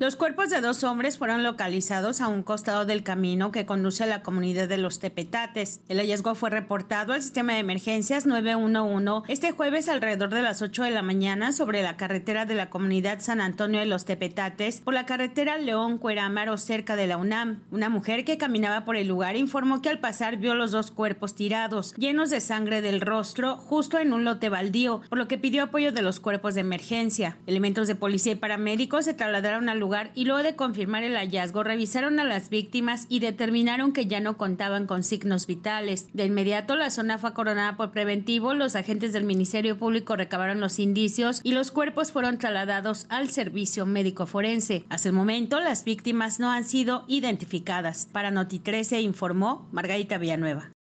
Los cuerpos de dos hombres fueron localizados a un costado del camino que conduce a la comunidad de los Tepetates. El hallazgo fue reportado al sistema de emergencias 911 este jueves alrededor de las 8 de la mañana sobre la carretera de la comunidad San Antonio de los Tepetates por la carretera León Cuerámaro cerca de la UNAM. Una mujer que caminaba por el lugar informó que al pasar vio los dos cuerpos tirados, llenos de sangre del rostro, justo en un lote baldío, por lo que pidió apoyo de los cuerpos de emergencia. Elementos de policía y paramédicos se trasladaron al lugar y luego de confirmar el hallazgo revisaron a las víctimas y determinaron que ya no contaban con signos vitales. De inmediato la zona fue coronada por preventivo, los agentes del Ministerio Público recabaron los indicios y los cuerpos fueron trasladados al servicio médico forense. Hasta el momento las víctimas no han sido identificadas. Para Noti 13 informó Margarita Villanueva.